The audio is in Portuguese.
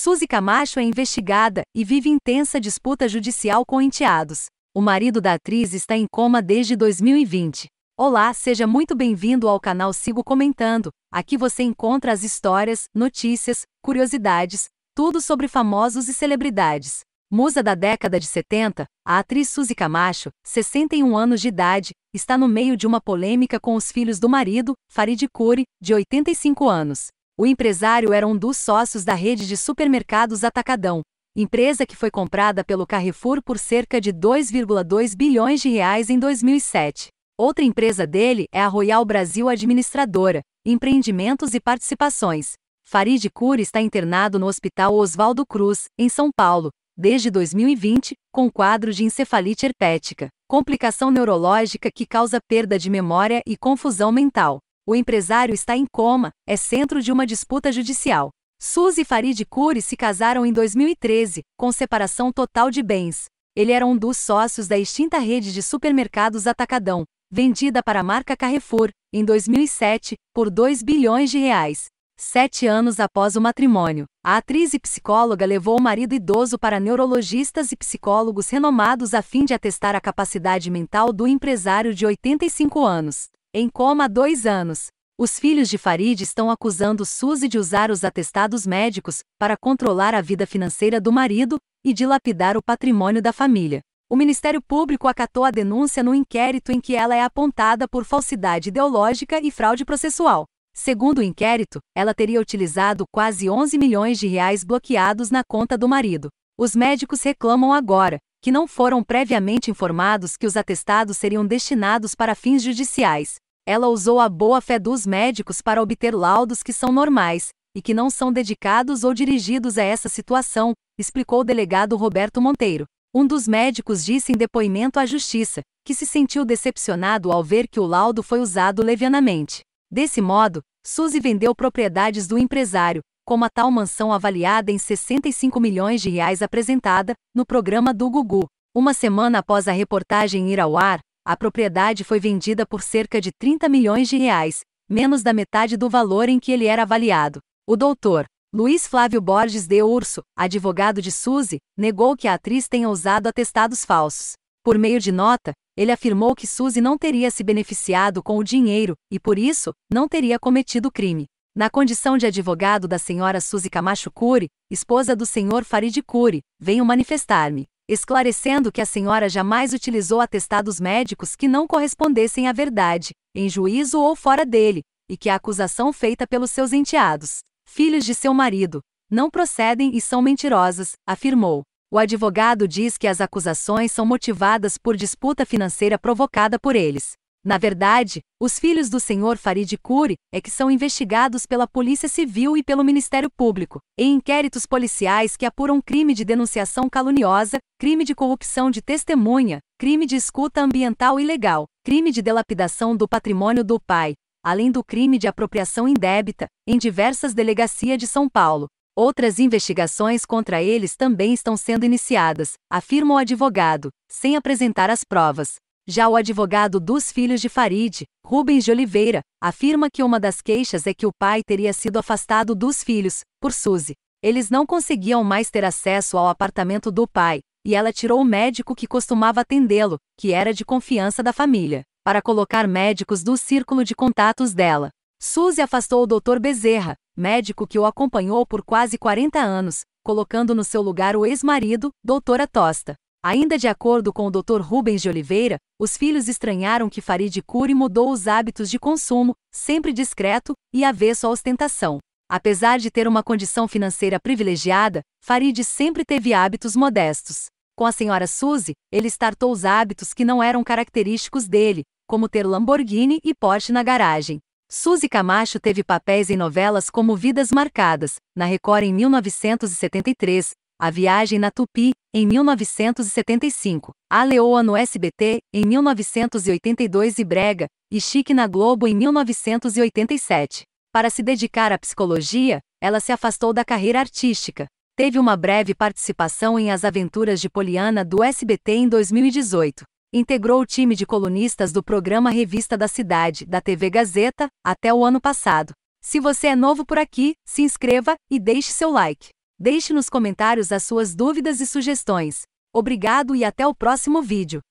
Suzy Camacho é investigada e vive intensa disputa judicial com enteados. O marido da atriz está em coma desde 2020. Olá, seja muito bem-vindo ao canal Sigo Comentando. Aqui você encontra as histórias, notícias, curiosidades, tudo sobre famosos e celebridades. Musa da década de 70, a atriz Suzy Camacho, 61 anos de idade, está no meio de uma polêmica com os filhos do marido, Farid Kuri, de 85 anos. O empresário era um dos sócios da rede de supermercados Atacadão, empresa que foi comprada pelo Carrefour por cerca de 2,2 bilhões de reais em 2007. Outra empresa dele é a Royal Brasil Administradora, Empreendimentos e Participações. Farid Curi está internado no Hospital Oswaldo Cruz, em São Paulo, desde 2020, com quadro de encefalite herpética, complicação neurológica que causa perda de memória e confusão mental. O empresário está em coma, é centro de uma disputa judicial. Suzy Farid Kuri se casaram em 2013, com separação total de bens. Ele era um dos sócios da extinta rede de supermercados Atacadão, vendida para a marca Carrefour, em 2007, por 2 bilhões de reais. Sete anos após o matrimônio, a atriz e psicóloga levou o marido idoso para neurologistas e psicólogos renomados a fim de atestar a capacidade mental do empresário de 85 anos. Em coma há dois anos. Os filhos de Farid estão acusando Suzy de usar os atestados médicos para controlar a vida financeira do marido e dilapidar o patrimônio da família. O Ministério Público acatou a denúncia no inquérito em que ela é apontada por falsidade ideológica e fraude processual. Segundo o inquérito, ela teria utilizado quase 11 milhões de reais bloqueados na conta do marido. Os médicos reclamam agora que não foram previamente informados que os atestados seriam destinados para fins judiciais. Ela usou a boa-fé dos médicos para obter laudos que são normais e que não são dedicados ou dirigidos a essa situação, explicou o delegado Roberto Monteiro. Um dos médicos disse em depoimento à justiça que se sentiu decepcionado ao ver que o laudo foi usado levianamente. Desse modo, Suzy vendeu propriedades do empresário, como a tal mansão avaliada em 65 milhões de reais apresentada no programa do Gugu. Uma semana após a reportagem ir ao ar, a propriedade foi vendida por cerca de 30 milhões de reais, menos da metade do valor em que ele era avaliado. O doutor Luiz Flávio Borges de Urso, advogado de Suzy, negou que a atriz tenha usado atestados falsos. Por meio de nota, ele afirmou que Suzy não teria se beneficiado com o dinheiro e, por isso, não teria cometido crime. Na condição de advogado da senhora Suzy Camacho Cury, esposa do senhor Farid Cury, venho manifestar-me, esclarecendo que a senhora jamais utilizou atestados médicos que não correspondessem à verdade, em juízo ou fora dele, e que a acusação feita pelos seus enteados, filhos de seu marido, não procedem e são mentirosas, afirmou. O advogado diz que as acusações são motivadas por disputa financeira provocada por eles, na verdade, os filhos do senhor Farid Kuri é que são investigados pela Polícia Civil e pelo Ministério Público, em inquéritos policiais que apuram crime de denunciação caluniosa, crime de corrupção de testemunha, crime de escuta ambiental ilegal, crime de delapidação do patrimônio do pai, além do crime de apropriação indébita, em diversas delegacias de São Paulo. Outras investigações contra eles também estão sendo iniciadas, afirma o advogado, sem apresentar as provas. Já o advogado dos filhos de Farid, Rubens de Oliveira, afirma que uma das queixas é que o pai teria sido afastado dos filhos, por Suzy. Eles não conseguiam mais ter acesso ao apartamento do pai, e ela tirou o médico que costumava atendê-lo, que era de confiança da família, para colocar médicos do círculo de contatos dela. Suzy afastou o Dr. Bezerra, médico que o acompanhou por quase 40 anos, colocando no seu lugar o ex-marido, Doutora Tosta. Ainda de acordo com o Dr. Rubens de Oliveira, os filhos estranharam que Farid e mudou os hábitos de consumo, sempre discreto e avesso à ostentação. Apesar de ter uma condição financeira privilegiada, Farid sempre teve hábitos modestos. Com a senhora Suzy, ele startou os hábitos que não eram característicos dele, como ter Lamborghini e Porsche na garagem. Suzy Camacho teve papéis em novelas como Vidas Marcadas, na Record em 1973, a Viagem na Tupi, em 1975, A Leoa no SBT, em 1982 e Brega, e Chique na Globo em 1987. Para se dedicar à psicologia, ela se afastou da carreira artística. Teve uma breve participação em As Aventuras de Poliana do SBT em 2018. Integrou o time de colunistas do programa Revista da Cidade, da TV Gazeta, até o ano passado. Se você é novo por aqui, se inscreva e deixe seu like. Deixe nos comentários as suas dúvidas e sugestões. Obrigado e até o próximo vídeo.